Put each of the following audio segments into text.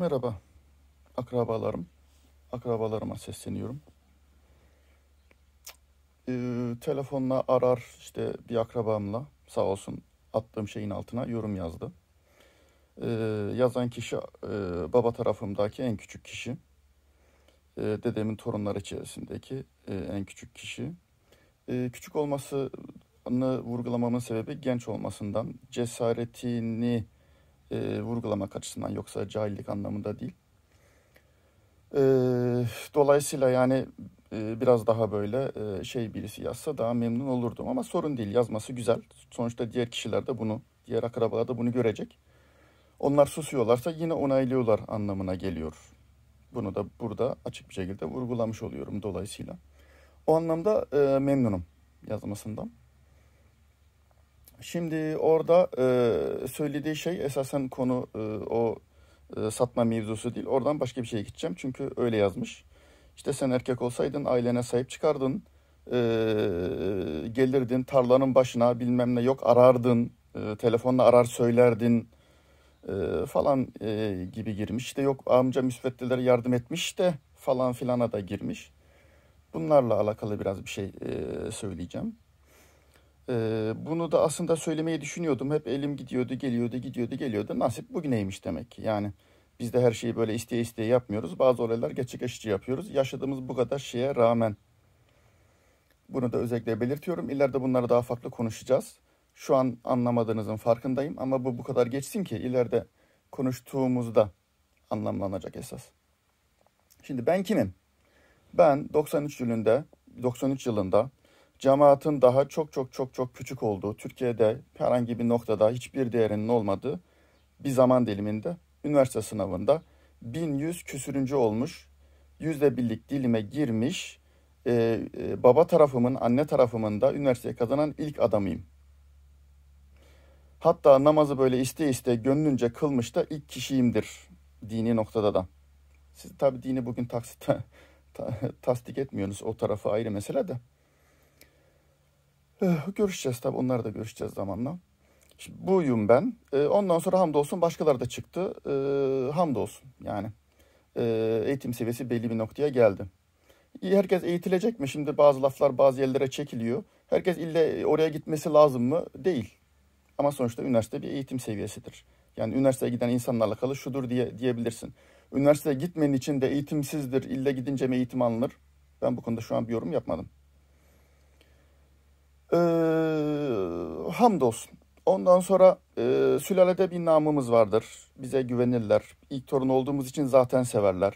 Merhaba akrabalarım. Akrabalarıma sesleniyorum. Ee, telefonla arar işte bir akrabamla sağ olsun attığım şeyin altına yorum yazdı. Ee, yazan kişi e, baba tarafımdaki en küçük kişi. Ee, dedemin torunlar içerisindeki e, en küçük kişi. Ee, küçük olmasını vurgulamamın sebebi genç olmasından cesaretini e, vurgulamak açısından yoksa cahillik anlamında değil. E, dolayısıyla yani e, biraz daha böyle e, şey birisi yazsa daha memnun olurdum ama sorun değil yazması güzel. Sonuçta diğer kişiler de bunu, diğer akrabalar da bunu görecek. Onlar susuyorlarsa yine onaylıyorlar anlamına geliyor. Bunu da burada açık bir şekilde vurgulamış oluyorum dolayısıyla. O anlamda e, memnunum yazmasından. Şimdi orada e, söylediği şey esasen konu e, o e, satma mevzusu değil. Oradan başka bir şeye gideceğim. Çünkü öyle yazmış. İşte sen erkek olsaydın ailene sahip çıkardın. E, gelirdin tarlanın başına bilmem ne yok arardın. E, telefonla arar söylerdin e, falan e, gibi girmiş. İşte yok amca müsveddelere yardım etmiş de falan filana da girmiş. Bunlarla alakalı biraz bir şey e, söyleyeceğim. Ee, bunu da aslında söylemeyi düşünüyordum. Hep elim gidiyordu, geliyordu, gidiyordu, geliyordu. Nasip bugüneymiş demek ki. Yani biz de her şeyi böyle isteye isteye yapmıyoruz. Bazı olaylar gerçekleşici yapıyoruz. Yaşadığımız bu kadar şeye rağmen. Bunu da özellikle belirtiyorum. İleride bunları daha farklı konuşacağız. Şu an anlamadığınızın farkındayım ama bu bu kadar geçsin ki ileride konuştuğumuzda anlamlanacak esas. Şimdi ben kimim? Ben 93 yılında 93 yılında cemaatin daha çok çok çok çok küçük olduğu, Türkiye'de herhangi bir noktada hiçbir değerinin olmadığı bir zaman diliminde üniversite sınavında 1100 küsürüncü olmuş, yüzde birlik dilime girmiş, e, e, baba tarafımın, anne tarafımın da üniversiteye kazanan ilk adamıyım. Hatta namazı böyle iste iste gönlünce kılmış da ilk kişiyimdir dini noktada da. Siz tabi dini bugün taksit ta, tasdik etmiyorsunuz o tarafı ayrı mesele de. Eh, görüşeceğiz tabii onları da görüşeceğiz zamanla. Şimdi buyum ben. Eh, ondan sonra hamdolsun başkaları da çıktı. Eh, hamdolsun yani. Eğitim seviyesi belli bir noktaya geldi. Herkes eğitilecek mi? Şimdi bazı laflar bazı yerlere çekiliyor. Herkes ille oraya gitmesi lazım mı? Değil. Ama sonuçta üniversite bir eğitim seviyesidir. Yani üniversiteye giden insanlarla kalı şudur diye diyebilirsin. Üniversiteye gitmenin için de eğitimsizdir, ille gidince mi eğitim alınır? Ben bu konuda şu an bir yorum yapmadım. E, hamdolsun. Ondan sonra e, sülalede bir namımız vardır. Bize güvenirler. İlk torun olduğumuz için zaten severler.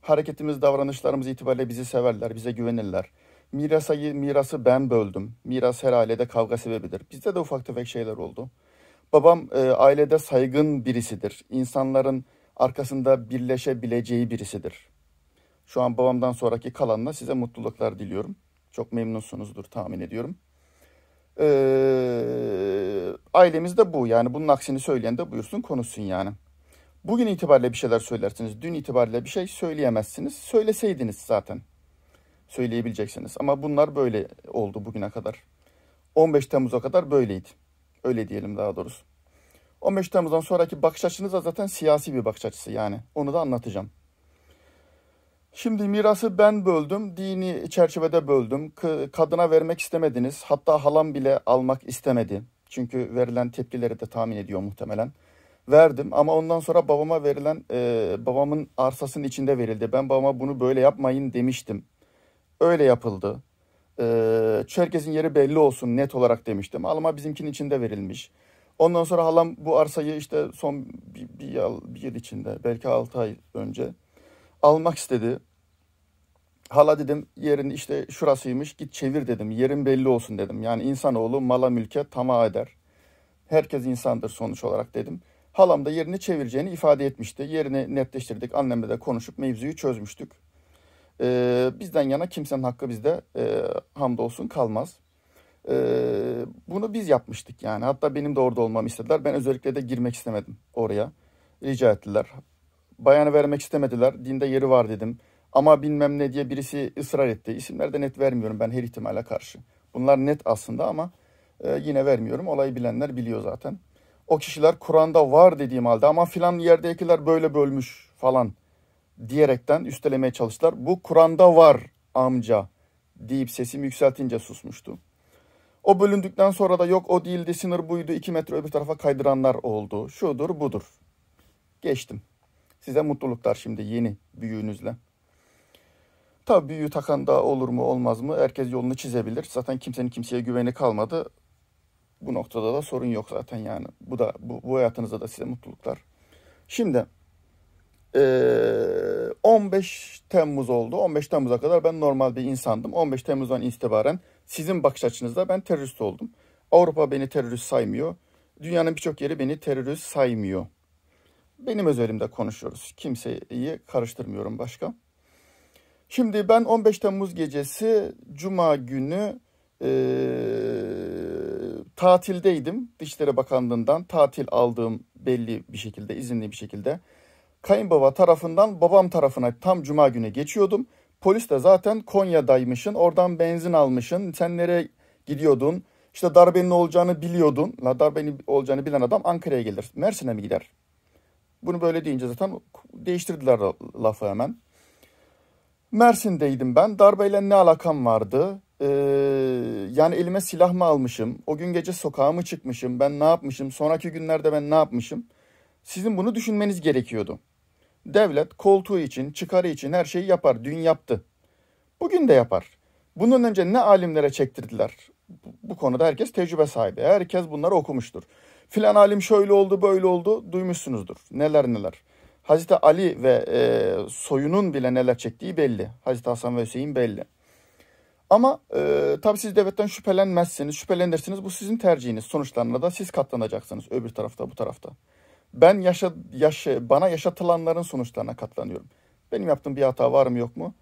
Hareketimiz, davranışlarımız itibariyle bizi severler, bize güvenirler. Mirasa, mirası ben böldüm. Miras her ailede kavga sebebidir. Bizde de ufak tefek şeyler oldu. Babam e, ailede saygın birisidir. İnsanların arkasında birleşebileceği birisidir. Şu an babamdan sonraki kalanla size mutluluklar diliyorum. Çok memnunsunuzdur tahmin ediyorum. E, ailemiz de bu yani bunun aksini söyleyen de buyursun konuşsun yani. Bugün itibariyle bir şeyler söylersiniz. Dün itibariyle bir şey söyleyemezsiniz. Söyleseydiniz zaten söyleyebileceksiniz. Ama bunlar böyle oldu bugüne kadar. 15 Temmuz'a kadar böyleydi. Öyle diyelim daha doğrusu. 15 Temmuz'dan sonraki bakış açınız da zaten siyasi bir bakış açısı yani. Onu da anlatacağım. Şimdi mirası ben böldüm, dini çerçevede böldüm. Kadına vermek istemediniz. Hatta halam bile almak istemedi. Çünkü verilen tepkileri de tahmin ediyor muhtemelen. Verdim ama ondan sonra babama verilen, e, babamın arsasının içinde verildi. Ben babama bunu böyle yapmayın demiştim. Öyle yapıldı. E, Çerkez'in yeri belli olsun net olarak demiştim. Alama bizimkinin içinde verilmiş. Ondan sonra halam bu arsayı işte son bir, bir, yıl, bir yıl içinde, belki altı ay önce almak istedi. Hala dedim yerin işte şurasıymış git çevir dedim. Yerin belli olsun dedim. Yani insanoğlu mala mülke tamah eder. Herkes insandır sonuç olarak dedim. Halam da yerini çevireceğini ifade etmişti. Yerini netleştirdik. Annemle de konuşup mevzuyu çözmüştük. Ee, bizden yana kimsenin hakkı bizde e, hamdolsun kalmaz. Ee, bunu biz yapmıştık yani. Hatta benim de orada olmamı istediler. Ben özellikle de girmek istemedim oraya. Rica ettiler. Bayanı vermek istemediler. Dinde yeri var dedim. Ama bilmem ne diye birisi ısrar etti. İsimleri de net vermiyorum ben her ihtimale karşı. Bunlar net aslında ama e, yine vermiyorum. Olayı bilenler biliyor zaten. O kişiler Kur'an'da var dediğim halde ama filan yerdekiler böyle bölmüş falan diyerekten üstelemeye çalıştılar. Bu Kur'an'da var amca deyip sesimi yükseltince susmuştu. O bölündükten sonra da yok o değildi sınır buydu iki metre öbür tarafa kaydıranlar oldu. Şudur budur. Geçtim. Size mutluluklar şimdi yeni büyüğünüzle. Tabi büyüğü takan da olur mu olmaz mı herkes yolunu çizebilir. Zaten kimsenin kimseye güveni kalmadı. Bu noktada da sorun yok zaten yani. Bu da bu, bu hayatınızda da size mutluluklar. Şimdi 15 Temmuz oldu. 15 Temmuz'a kadar ben normal bir insandım. 15 Temmuz'dan itibaren sizin bakış açınızda ben terörist oldum. Avrupa beni terörist saymıyor. Dünyanın birçok yeri beni terörist saymıyor. Benim özelimde konuşuyoruz. Kimseyi karıştırmıyorum başka. Şimdi ben 15 Temmuz gecesi Cuma günü e, tatildeydim. Dışişleri Bakanlığı'ndan tatil aldığım belli bir şekilde, izinli bir şekilde. Kayınbaba tarafından babam tarafına tam Cuma günü geçiyordum. Polis de zaten Konya'daymışın, oradan benzin almışın, sen nereye gidiyordun? İşte darbenin olacağını biliyordun. La darbenin olacağını bilen adam Ankara'ya gelir. Mersin'e mi gider? Bunu böyle deyince zaten değiştirdiler lafı hemen. Mersin'deydim ben. Darbeyle ne alakam vardı? Ee, yani elime silah mı almışım? O gün gece sokağa mı çıkmışım? Ben ne yapmışım? Sonraki günlerde ben ne yapmışım? Sizin bunu düşünmeniz gerekiyordu. Devlet koltuğu için, çıkarı için her şeyi yapar. Dün yaptı. Bugün de yapar. Bundan önce ne alimlere çektirdiler? Bu konuda herkes tecrübe sahibi. Herkes bunları okumuştur. Filan alim şöyle oldu böyle oldu duymuşsunuzdur. Neler neler. Hazreti Ali ve e, soyunun bile neler çektiği belli. Hazreti Hasan ve Hüseyin belli. Ama e, tabii siz devletten şüphelenmezsiniz, şüphelenirsiniz. Bu sizin tercihiniz. Sonuçlarına da siz katlanacaksınız öbür tarafta, bu tarafta. Ben yaşa, yaşı, bana yaşatılanların sonuçlarına katlanıyorum. Benim yaptığım bir hata var mı yok mu?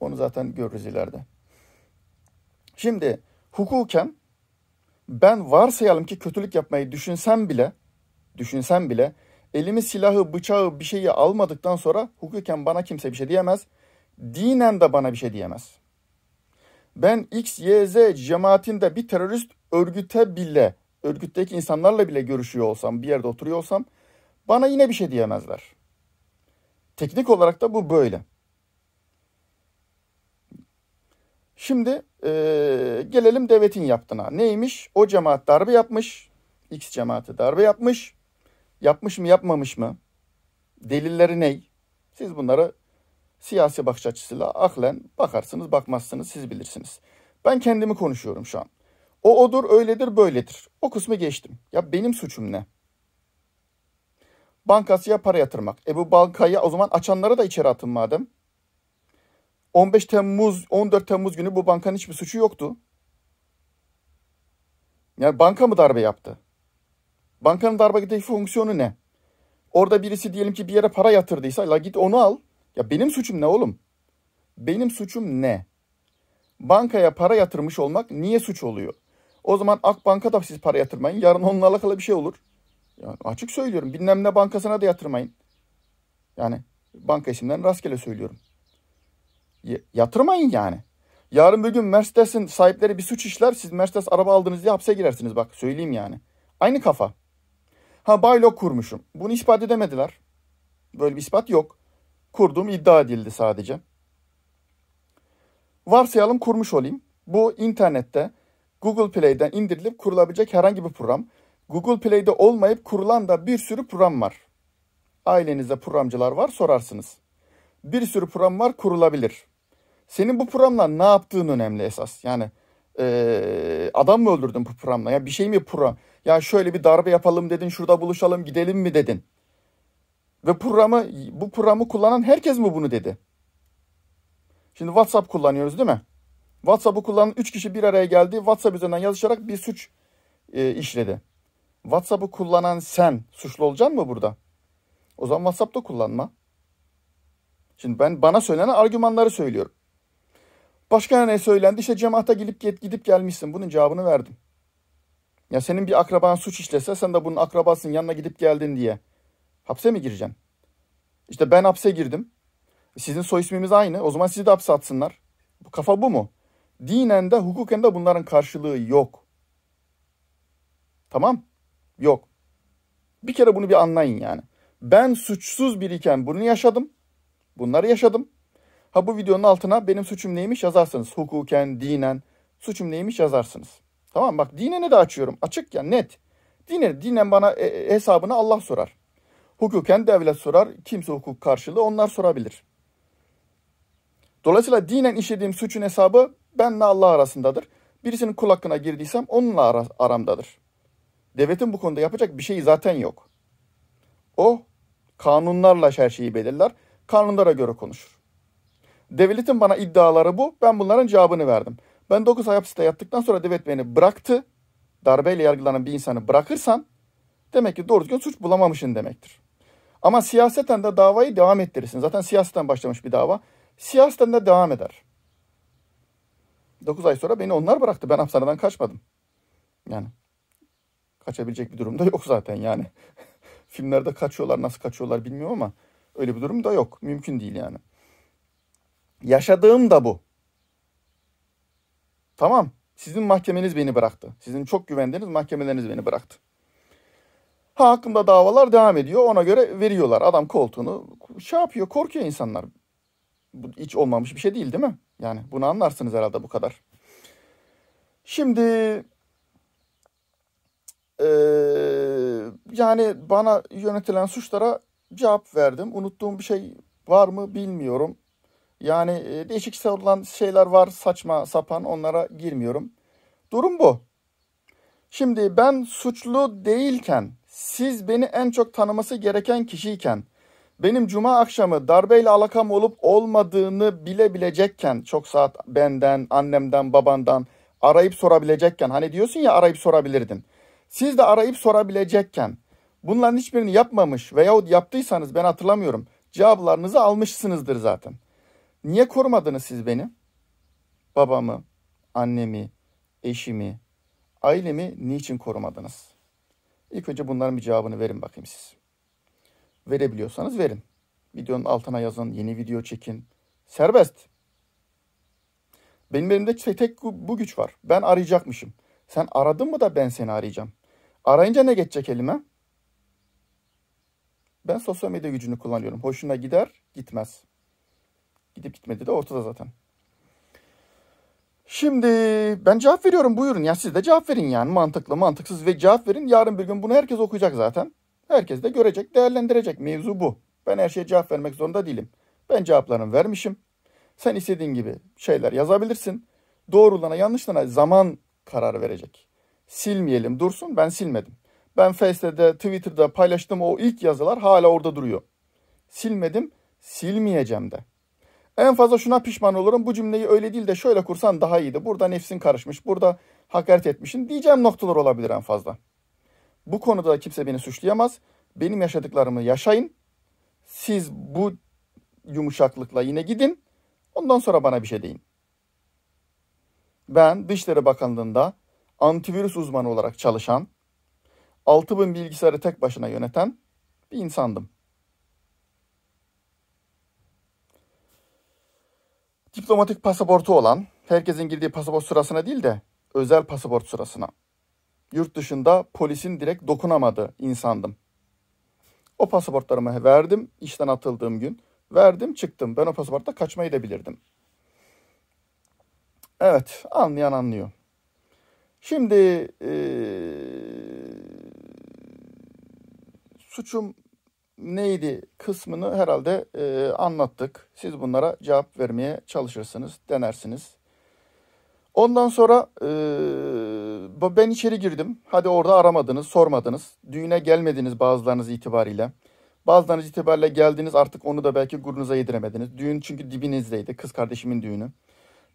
Onu zaten görürüz ileride. Şimdi hukuken ben varsayalım ki kötülük yapmayı düşünsem bile, düşünsem bile elimi silahı, bıçağı bir şeyi almadıktan sonra hukuken bana kimse bir şey diyemez. Dinen de bana bir şey diyemez. Ben X, Y, Z cemaatinde bir terörist örgüte bile, örgütteki insanlarla bile görüşüyor olsam, bir yerde oturuyor olsam bana yine bir şey diyemezler. Teknik olarak da bu böyle. Şimdi ee, gelelim devletin yaptığına. Neymiş? O cemaat darbe yapmış. X cemaati darbe yapmış. Yapmış mı yapmamış mı? Delilleri ney? Siz bunları siyasi bakış açısıyla aklen bakarsınız bakmazsınız siz bilirsiniz. Ben kendimi konuşuyorum şu an. O odur öyledir böyledir. O kısmı geçtim. Ya benim suçum ne? Bankasıya para yatırmak. E bu bankayı o zaman açanlara da içeri atın madem. 15 Temmuz, 14 Temmuz günü bu bankanın hiçbir suçu yoktu. Yani banka mı darbe yaptı? Bankanın darbedeki fonksiyonu ne? Orada birisi diyelim ki bir yere para yatırdıysa la git onu al. Ya benim suçum ne oğlum? Benim suçum ne? Bankaya para yatırmış olmak niye suç oluyor? O zaman Akbank'a da siz para yatırmayın. Yarın onunla alakalı bir şey olur. Yani açık söylüyorum. Bilmem ne bankasına da yatırmayın. Yani banka isimden rastgele söylüyorum yatırmayın yani. Yarın bir gün Mercedes'in sahipleri bir suç işler. Siz Mercedes araba aldınız diye hapse girersiniz bak söyleyeyim yani. Aynı kafa. Ha baylok kurmuşum. Bunu ispat edemediler. Böyle bir ispat yok. Kurduğum iddia edildi sadece. Varsayalım kurmuş olayım. Bu internette Google Play'den indirilip kurulabilecek herhangi bir program. Google Play'de olmayıp kurulan da bir sürü program var. Ailenizde programcılar var sorarsınız. Bir sürü program var kurulabilir. Senin bu programla ne yaptığın önemli esas. Yani e, adam mı öldürdün bu programla? Ya bir şey mi program? Ya şöyle bir darbe yapalım dedin, şurada buluşalım, gidelim mi dedin? Ve programı bu programı kullanan herkes mi bunu dedi? Şimdi WhatsApp kullanıyoruz değil mi? WhatsApp'ı kullanan 3 kişi bir araya geldi. WhatsApp üzerinden yazışarak bir suç e, işledi. WhatsApp'ı kullanan sen suçlu olacaksın mı burada? O zaman WhatsApp'ta kullanma. Şimdi ben bana söylenen argümanları söylüyorum. Başka ne söylendi? İşte cemaate gidip gidip gelmişsin. Bunun cevabını verdim. Ya senin bir akraban suç işlese sen de bunun akrabasın yanına gidip geldin diye hapse mi gireceksin? İşte ben hapse girdim. Sizin soy ismimiz aynı. O zaman sizi de hapse atsınlar. kafa bu mu? Dinen de hukuken de bunların karşılığı yok. Tamam? Yok. Bir kere bunu bir anlayın yani. Ben suçsuz biriyken bunu yaşadım. Bunları yaşadım. Ha bu videonun altına benim suçum neymiş yazarsınız. Hukuken, dinen suçum neymiş yazarsınız. Tamam bak dineni de açıyorum. Açık ya net. Dinen, dinen bana e, e, hesabını Allah sorar. Hukuken devlet sorar. Kimse hukuk karşılığı onlar sorabilir. Dolayısıyla dinen işlediğim suçun hesabı benle Allah arasındadır. Birisinin kul hakkına girdiysem onunla ara, aramdadır. Devletin bu konuda yapacak bir şeyi zaten yok. O kanunlarla her şeyi belirler. Kanunlara göre konuşur. Devletin bana iddiaları bu. Ben bunların cevabını verdim. Ben 9 ay hapiste yattıktan sonra devlet beni bıraktı. Darbeyle yargılanan bir insanı bırakırsan demek ki doğru düzgün suç bulamamışsın demektir. Ama siyaseten de davayı devam ettirirsin. Zaten siyaseten başlamış bir dava. Siyaseten de devam eder. 9 ay sonra beni onlar bıraktı. Ben hapishaneden kaçmadım. Yani kaçabilecek bir durumda yok zaten yani. Filmlerde kaçıyorlar, nasıl kaçıyorlar bilmiyorum ama öyle bir durum da yok. Mümkün değil yani. Yaşadığım da bu. Tamam. Sizin mahkemeniz beni bıraktı. Sizin çok güvendiğiniz mahkemeleriniz beni bıraktı. Ha hakkında davalar devam ediyor. Ona göre veriyorlar. Adam koltuğunu şey yapıyor. Korkuyor insanlar. Bu hiç olmamış bir şey değil değil mi? Yani bunu anlarsınız herhalde bu kadar. Şimdi ee, yani bana yönetilen suçlara cevap verdim. Unuttuğum bir şey var mı bilmiyorum. Yani e, değişik savurulan şeyler var saçma sapan onlara girmiyorum. Durum bu. Şimdi ben suçlu değilken siz beni en çok tanıması gereken kişiyken benim cuma akşamı darbeyle alakam olup olmadığını bile bilecekken, çok saat benden, annemden, babandan arayıp sorabilecekken hani diyorsun ya arayıp sorabilirdin. Siz de arayıp sorabilecekken bunların hiçbirini yapmamış veyahut yaptıysanız ben hatırlamıyorum. Cevaplarınızı almışsınızdır zaten. Niye korumadınız siz beni? Babamı, annemi, eşimi, ailemi niçin korumadınız? İlk önce bunların bir cevabını verin bakayım siz. Verebiliyorsanız verin. Videonun altına yazın, yeni video çekin. Serbest. Benim elimde tek bu güç var. Ben arayacakmışım. Sen aradın mı da ben seni arayacağım. Arayınca ne geçecek elime? Ben sosyal medya gücünü kullanıyorum. Hoşuna gider, gitmez. Gidip gitmedi de ortada zaten. Şimdi ben cevap veriyorum buyurun ya siz de cevap verin yani mantıklı mantıksız ve cevap verin. Yarın bir gün bunu herkes okuyacak zaten. Herkes de görecek değerlendirecek mevzu bu. Ben her şeye cevap vermek zorunda değilim. Ben cevaplarımı vermişim. Sen istediğin gibi şeyler yazabilirsin. Doğrulana yanlışlana zaman karar verecek. Silmeyelim dursun ben silmedim. Ben Facebook'ta, Twitter'da paylaştığım o ilk yazılar hala orada duruyor. Silmedim silmeyeceğim de. En fazla şuna pişman olurum. Bu cümleyi öyle değil de şöyle kursan daha iyiydi. Burada nefsin karışmış. Burada hakaret etmişsin. Diyeceğim noktalar olabilir en fazla. Bu konuda kimse beni suçlayamaz. Benim yaşadıklarımı yaşayın. Siz bu yumuşaklıkla yine gidin. Ondan sonra bana bir şey deyin. Ben Dışişleri Bakanlığı'nda antivirüs uzmanı olarak çalışan, 6000 bilgisayarı tek başına yöneten bir insandım. diplomatik pasaportu olan, herkesin girdiği pasaport sırasına değil de özel pasaport sırasına. Yurt dışında polisin direkt dokunamadığı insandım. O pasaportlarımı verdim işten atıldığım gün. Verdim çıktım. Ben o pasaportta kaçmayı da bilirdim. Evet anlayan anlıyor. Şimdi ee, suçum neydi kısmını herhalde e, anlattık. Siz bunlara cevap vermeye çalışırsınız, denersiniz. Ondan sonra e, ben içeri girdim. Hadi orada aramadınız, sormadınız. Düğüne gelmediniz bazılarınız itibariyle. Bazılarınız itibariyle geldiniz artık onu da belki gurunuza yediremediniz. Düğün çünkü dibinizdeydi, kız kardeşimin düğünü.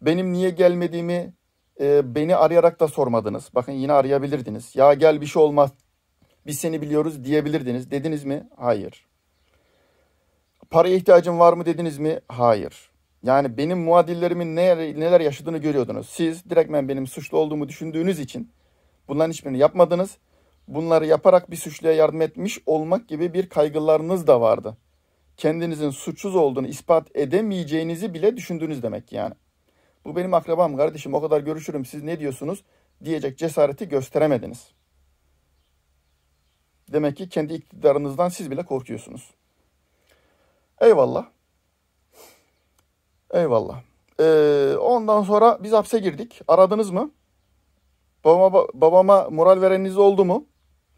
Benim niye gelmediğimi e, beni arayarak da sormadınız. Bakın yine arayabilirdiniz. Ya gel bir şey olmaz biz seni biliyoruz diyebilirdiniz. Dediniz mi? Hayır. Paraya ihtiyacın var mı dediniz mi? Hayır. Yani benim muadillerimin neler, neler yaşadığını görüyordunuz. Siz direktmen benim suçlu olduğumu düşündüğünüz için bunların hiçbirini yapmadınız. Bunları yaparak bir suçluya yardım etmiş olmak gibi bir kaygılarınız da vardı. Kendinizin suçsuz olduğunu ispat edemeyeceğinizi bile düşündünüz demek yani. Bu benim akrabam kardeşim o kadar görüşürüm siz ne diyorsunuz diyecek cesareti gösteremediniz.'' Demek ki kendi iktidarınızdan siz bile korkuyorsunuz. Eyvallah. Eyvallah. Ee, ondan sonra biz hapse girdik. Aradınız mı? Babama, babama moral vereniniz oldu mu?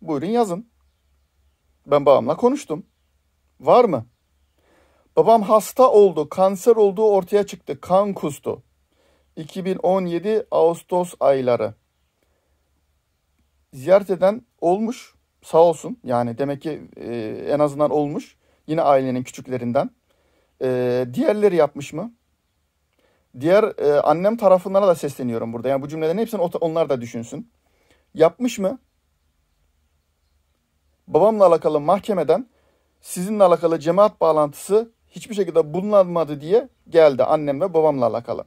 Buyurun yazın. Ben babamla konuştum. Var mı? Babam hasta oldu, kanser olduğu ortaya çıktı, kan kustu. 2017 Ağustos ayları. Ziyaret eden olmuş sağ olsun yani demek ki e, en azından olmuş. Yine ailenin küçüklerinden. E, diğerleri yapmış mı? Diğer e, annem tarafından da sesleniyorum burada. Yani bu cümlelerin hepsini onlar da düşünsün. Yapmış mı? Babamla alakalı mahkemeden sizinle alakalı cemaat bağlantısı hiçbir şekilde bulunmadı diye geldi annem ve babamla alakalı.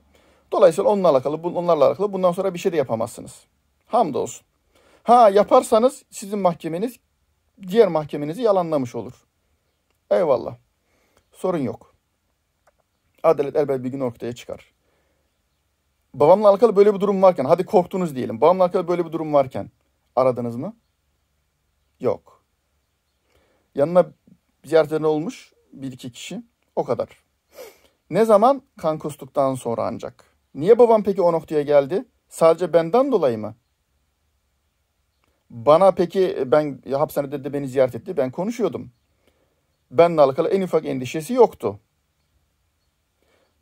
Dolayısıyla onunla alakalı, onlarla alakalı bundan sonra bir şey de yapamazsınız. Hamdolsun. Ha yaparsanız sizin mahkemeniz diğer mahkemenizi yalanlamış olur. Eyvallah. Sorun yok. Adalet elbet bir gün ortaya çıkar. Babamla alakalı böyle bir durum varken, hadi korktunuz diyelim. Babamla alakalı böyle bir durum varken aradınız mı? Yok. Yanına ziyaretlerine olmuş bir iki kişi. O kadar. Ne zaman? Kan kustuktan sonra ancak. Niye babam peki o noktaya geldi? Sadece benden dolayı mı? Bana peki ben hapishanede de beni ziyaret etti. Ben konuşuyordum. Benle alakalı en ufak endişesi yoktu.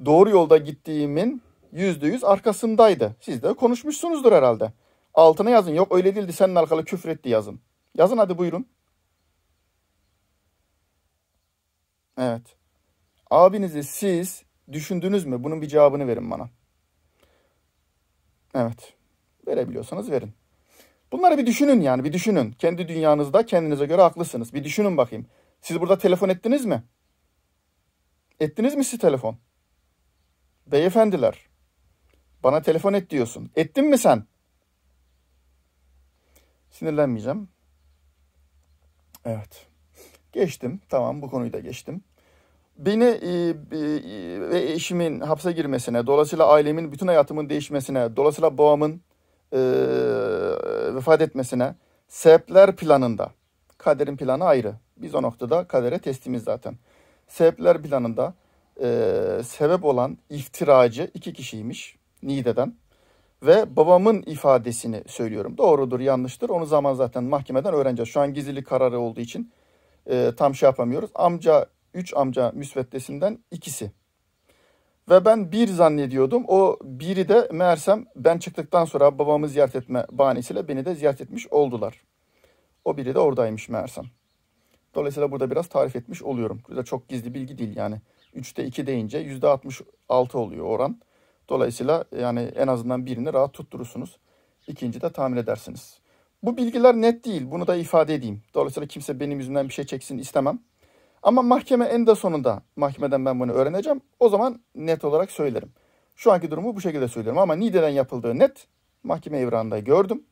Doğru yolda gittiğimin yüzde yüz arkasındaydı. Siz de konuşmuşsunuzdur herhalde. Altına yazın. Yok öyle değildi. Seninle alakalı küfür etti yazın. Yazın hadi buyurun. Evet. Abinizi siz düşündünüz mü? Bunun bir cevabını verin bana. Evet. Verebiliyorsanız verin. Bunları bir düşünün yani bir düşünün. Kendi dünyanızda kendinize göre haklısınız. Bir düşünün bakayım. Siz burada telefon ettiniz mi? Ettiniz mi siz telefon? Beyefendiler. Bana telefon et diyorsun. Ettin mi sen? Sinirlenmeyeceğim. Evet. Geçtim. Tamam bu konuyu da geçtim. Beni e, e, e, ve eşimin hapse girmesine, dolayısıyla ailemin bütün hayatımın değişmesine, dolayısıyla babamın e, vefat etmesine sebepler planında, kaderin planı ayrı. Biz o noktada kadere teslimiz zaten. Sebepler planında e, sebep olan iftiracı iki kişiymiş Niğde'den. Ve babamın ifadesini söylüyorum. Doğrudur, yanlıştır. Onu zaman zaten mahkemeden öğreneceğiz. Şu an gizlilik kararı olduğu için e, tam şey yapamıyoruz. Amca, üç amca müsveddesinden ikisi ve ben bir zannediyordum. O biri de meğersem ben çıktıktan sonra babamı ziyaret etme bahanesiyle beni de ziyaret etmiş oldular. O biri de oradaymış meğersem. Dolayısıyla burada biraz tarif etmiş oluyorum. Bu da çok gizli bilgi değil yani. 3'te 2 deyince %66 oluyor oran. Dolayısıyla yani en azından birini rahat tutturursunuz. İkinci de tahmin edersiniz. Bu bilgiler net değil. Bunu da ifade edeyim. Dolayısıyla kimse benim yüzümden bir şey çeksin istemem. Ama mahkeme en de sonunda mahkemeden ben bunu öğreneceğim. O zaman net olarak söylerim. Şu anki durumu bu şekilde söylüyorum ama Nide'den yapıldığı net mahkeme evrağında gördüm.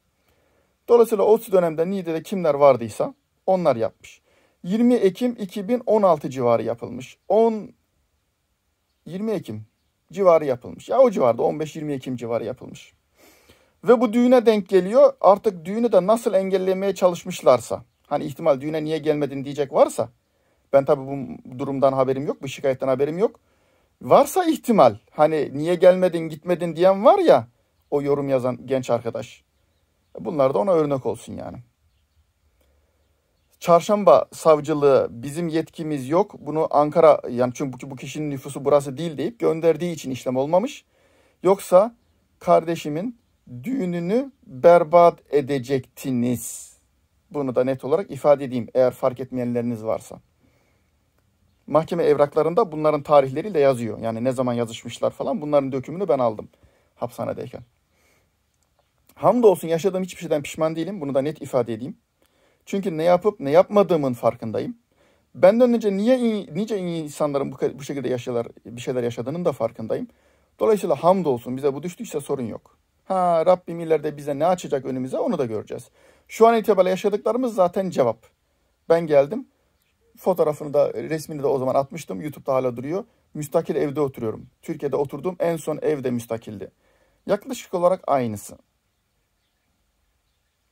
Dolayısıyla o dönemde Nide'de kimler vardıysa onlar yapmış. 20 Ekim 2016 civarı yapılmış. 10 20 Ekim civarı yapılmış. Ya o civarda 15-20 Ekim civarı yapılmış. Ve bu düğüne denk geliyor. Artık düğünü de nasıl engellemeye çalışmışlarsa. Hani ihtimal düğüne niye gelmedin diyecek varsa ben tabii bu durumdan haberim yok. Bu şikayetten haberim yok. Varsa ihtimal hani niye gelmedin gitmedin diyen var ya o yorum yazan genç arkadaş. Bunlar da ona örnek olsun yani. Çarşamba savcılığı bizim yetkimiz yok. Bunu Ankara yani çünkü bu kişinin nüfusu burası değil deyip gönderdiği için işlem olmamış. Yoksa kardeşimin düğününü berbat edecektiniz. Bunu da net olarak ifade edeyim eğer fark etmeyenleriniz varsa mahkeme evraklarında bunların tarihleriyle yazıyor. Yani ne zaman yazışmışlar falan bunların dökümünü ben aldım hapishanedeyken. Hamdolsun yaşadığım hiçbir şeyden pişman değilim. Bunu da net ifade edeyim. Çünkü ne yapıp ne yapmadığımın farkındayım. Benden önce niye nice insanların bu, bu şekilde yaşalar, bir şeyler yaşadığının da farkındayım. Dolayısıyla hamdolsun bize bu düştüyse sorun yok. Ha Rabbim ileride bize ne açacak önümüze onu da göreceğiz. Şu an itibariyle yaşadıklarımız zaten cevap. Ben geldim fotoğrafını da e, resmini de o zaman atmıştım. YouTube'da hala duruyor. Müstakil evde oturuyorum. Türkiye'de oturduğum en son evde müstakildi. Yaklaşık olarak aynısı.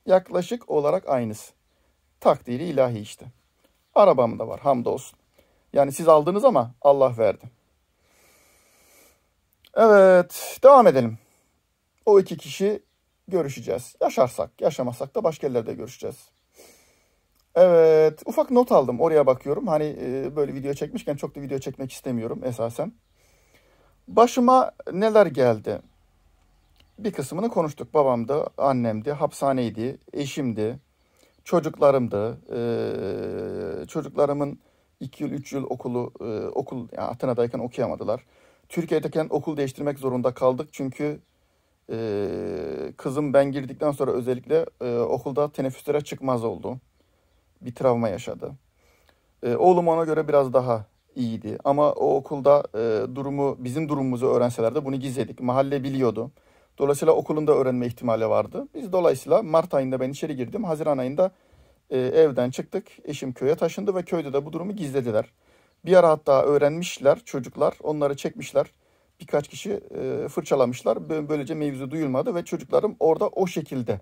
Yaklaşık olarak aynısı. Takdiri ilahi işte. Arabam da var hamdolsun. Yani siz aldınız ama Allah verdi. Evet devam edelim. O iki kişi görüşeceğiz. Yaşarsak yaşamasak da başka yerlerde görüşeceğiz. Evet ufak not aldım oraya bakıyorum. Hani e, böyle video çekmişken çok da video çekmek istemiyorum esasen. Başıma neler geldi? Bir kısmını konuştuk. Babamdı, annemdi, hapishaneydi, eşimdi, çocuklarımdı. E, çocuklarımın 2 yıl 3 yıl okulu e, okul yani Atina'dayken okuyamadılar. Türkiye'deyken okul değiştirmek zorunda kaldık çünkü e, kızım ben girdikten sonra özellikle e, okulda teneffüslere çıkmaz oldu bir travma yaşadı. E, oğlum ona göre biraz daha iyiydi ama o okulda e, durumu bizim durumumuzu öğrenseler de bunu gizledik. Mahalle biliyordu. Dolayısıyla okulunda öğrenme ihtimali vardı. Biz dolayısıyla Mart ayında ben içeri girdim. Haziran ayında e, evden çıktık. Eşim köye taşındı ve köyde de bu durumu gizlediler. Bir ara hatta öğrenmişler çocuklar. Onları çekmişler. Birkaç kişi e, fırçalamışlar. Böylece mevzu duyulmadı ve çocuklarım orada o şekilde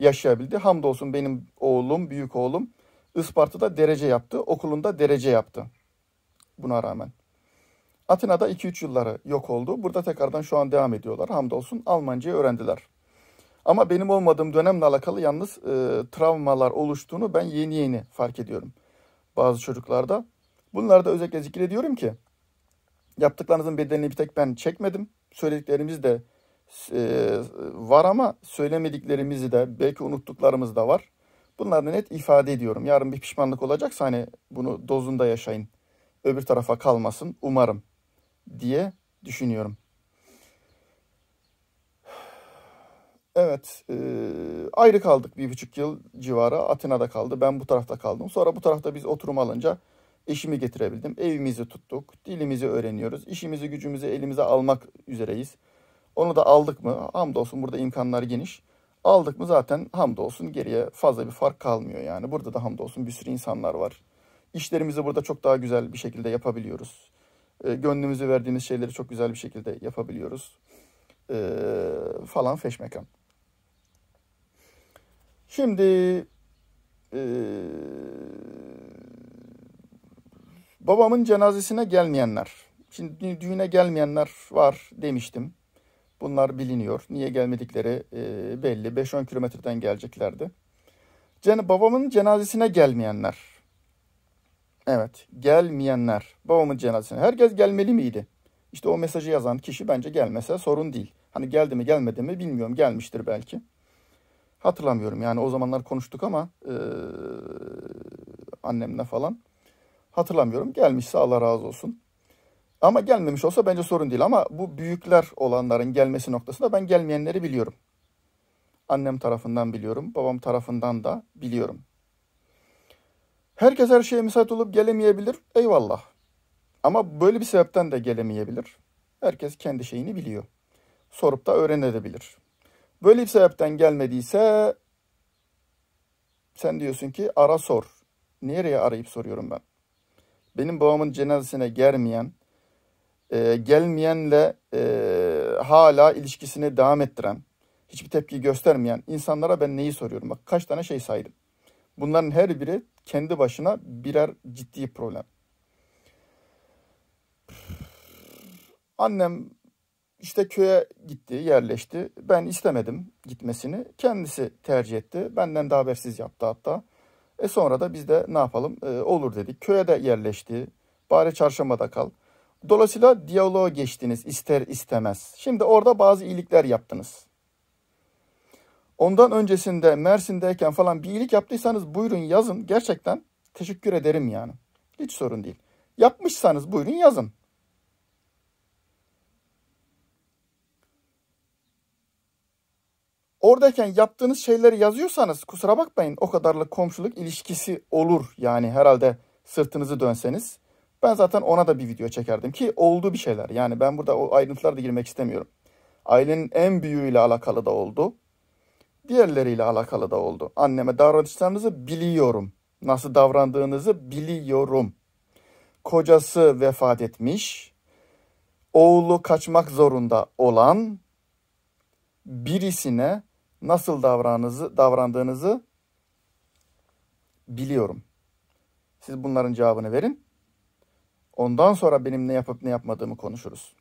yaşayabildi. Hamdolsun benim oğlum, büyük oğlum Isparta'da derece yaptı. Okulunda derece yaptı. Buna rağmen. Atina'da 2-3 yılları yok oldu. Burada tekrardan şu an devam ediyorlar. Hamdolsun Almancayı öğrendiler. Ama benim olmadığım dönemle alakalı yalnız e, travmalar oluştuğunu ben yeni yeni fark ediyorum. Bazı çocuklarda. Bunları da özellikle zikrediyorum ki yaptıklarınızın bedelini bir tek ben çekmedim. Söylediklerimiz de e, var ama söylemediklerimizi de belki unuttuklarımız da var. Bunları net ifade ediyorum. Yarın bir pişmanlık olacaksa hani bunu dozunda yaşayın. Öbür tarafa kalmasın umarım diye düşünüyorum. Evet, e, ayrı kaldık bir buçuk yıl civarı. Atina'da kaldı, ben bu tarafta kaldım. Sonra bu tarafta biz oturum alınca eşimi getirebildim. Evimizi tuttuk, dilimizi öğreniyoruz. işimizi gücümüzü elimize almak üzereyiz. Onu da aldık mı? Hamdolsun burada imkanlar geniş. Aldık mı zaten hamdolsun geriye fazla bir fark kalmıyor yani. Burada da hamdolsun bir sürü insanlar var. İşlerimizi burada çok daha güzel bir şekilde yapabiliyoruz. E, gönlümüzü verdiğimiz şeyleri çok güzel bir şekilde yapabiliyoruz. E, falan feşmekan. Şimdi e, babamın cenazesine gelmeyenler. Şimdi düğüne gelmeyenler var demiştim. Bunlar biliniyor. Niye gelmedikleri e, belli. 5-10 kilometreden geleceklerdi. Cen babamın cenazesine gelmeyenler. Evet, gelmeyenler. Babamın cenazesine. Herkes gelmeli miydi? İşte o mesajı yazan kişi bence gelmese sorun değil. Hani geldi mi gelmedi mi bilmiyorum. Gelmiştir belki. Hatırlamıyorum yani o zamanlar konuştuk ama e, annemle falan. Hatırlamıyorum. Gelmişse Allah razı olsun. Ama gelmemiş olsa bence sorun değil ama bu büyükler olanların gelmesi noktasında ben gelmeyenleri biliyorum. Annem tarafından biliyorum, babam tarafından da biliyorum. Herkes her şeye müsait olup gelemeyebilir. Eyvallah. Ama böyle bir sebepten de gelemeyebilir. Herkes kendi şeyini biliyor. Sorup da öğrenebilir. Böyle bir sebepten gelmediyse sen diyorsun ki ara sor. Nereye arayıp soruyorum ben? Benim babamın cenazesine gelmeyen e, gelmeyenle e, hala ilişkisini devam ettiren, hiçbir tepki göstermeyen insanlara ben neyi soruyorum? Bak kaç tane şey saydım. Bunların her biri kendi başına birer ciddi problem. Annem işte köye gitti, yerleşti. Ben istemedim gitmesini. Kendisi tercih etti. Benden daha habersiz yaptı hatta. E sonra da biz de ne yapalım? E, olur dedik. Köye de yerleşti. Bari çarşamba da kal. Dolayısıyla diyaloğa geçtiniz ister istemez. Şimdi orada bazı iyilikler yaptınız. Ondan öncesinde Mersin'deyken falan bir iyilik yaptıysanız buyurun yazın. Gerçekten teşekkür ederim yani. Hiç sorun değil. Yapmışsanız buyurun yazın. Oradayken yaptığınız şeyleri yazıyorsanız kusura bakmayın o kadarlık komşuluk ilişkisi olur yani herhalde sırtınızı dönseniz. Ben zaten ona da bir video çekerdim ki oldu bir şeyler. Yani ben burada o ayrıntılara da girmek istemiyorum. Ailenin en büyüğüyle alakalı da oldu. Diğerleriyle alakalı da oldu. Anneme davranışlarınızı biliyorum. Nasıl davrandığınızı biliyorum. Kocası vefat etmiş. Oğlu kaçmak zorunda olan birisine nasıl davranınızı, davrandığınızı biliyorum. Siz bunların cevabını verin. Ondan sonra benim ne yapıp ne yapmadığımı konuşuruz.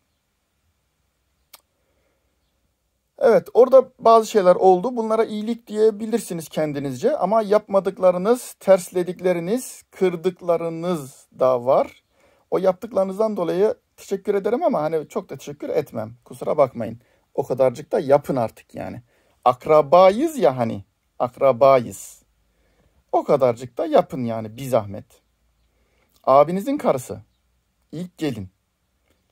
Evet orada bazı şeyler oldu. Bunlara iyilik diyebilirsiniz kendinizce ama yapmadıklarınız, tersledikleriniz, kırdıklarınız da var. O yaptıklarınızdan dolayı teşekkür ederim ama hani çok da teşekkür etmem. Kusura bakmayın. O kadarcık da yapın artık yani. Akrabayız ya hani. Akrabayız. O kadarcık da yapın yani bir zahmet. Abinizin karısı İlk gelin.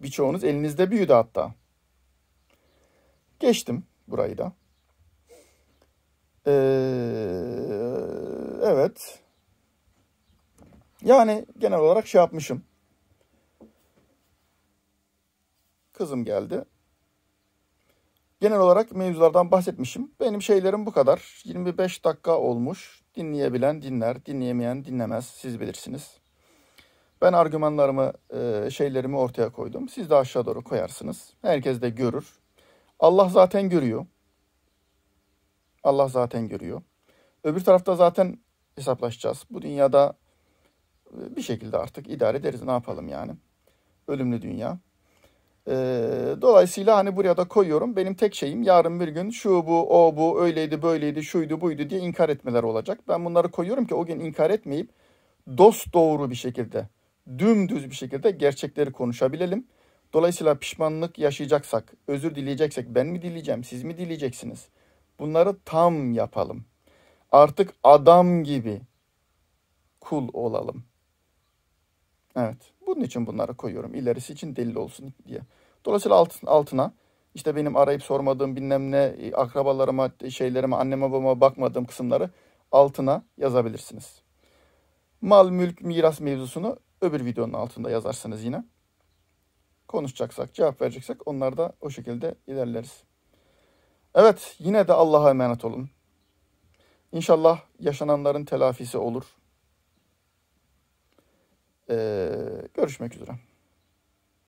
Birçoğunuz elinizde büyüdü hatta. Geçtim burayı da. Ee, evet. Yani genel olarak şey yapmışım. Kızım geldi. Genel olarak mevzulardan bahsetmişim. Benim şeylerim bu kadar. 25 dakika olmuş. Dinleyebilen dinler, dinleyemeyen dinlemez. Siz bilirsiniz. Ben argümanlarımı, e, şeylerimi ortaya koydum. Siz de aşağı doğru koyarsınız. Herkes de görür. Allah zaten görüyor. Allah zaten görüyor. Öbür tarafta zaten hesaplaşacağız. Bu dünyada e, bir şekilde artık idare ederiz. Ne yapalım yani? Ölümlü dünya. E, dolayısıyla hani buraya da koyuyorum. Benim tek şeyim yarın bir gün şu bu o bu öyleydi böyleydi şuydu buydu diye inkar etmeler olacak. Ben bunları koyuyorum ki o gün inkar etmeyip dost doğru bir şekilde dümdüz bir şekilde gerçekleri konuşabilelim. Dolayısıyla pişmanlık yaşayacaksak, özür dileyeceksek ben mi dileyeceğim, siz mi dileyeceksiniz? Bunları tam yapalım. Artık adam gibi kul olalım. Evet. Bunun için bunları koyuyorum. İlerisi için delil olsun diye. Dolayısıyla altına işte benim arayıp sormadığım bilmem ne e, akrabalarıma, şeylerime, anneme babama bakmadığım kısımları altına yazabilirsiniz. Mal, mülk, miras mevzusunu Öbür videonun altında yazarsınız yine. Konuşacaksak, cevap vereceksek onlar da o şekilde ilerleriz. Evet, yine de Allah'a emanet olun. İnşallah yaşananların telafisi olur. Ee, görüşmek üzere.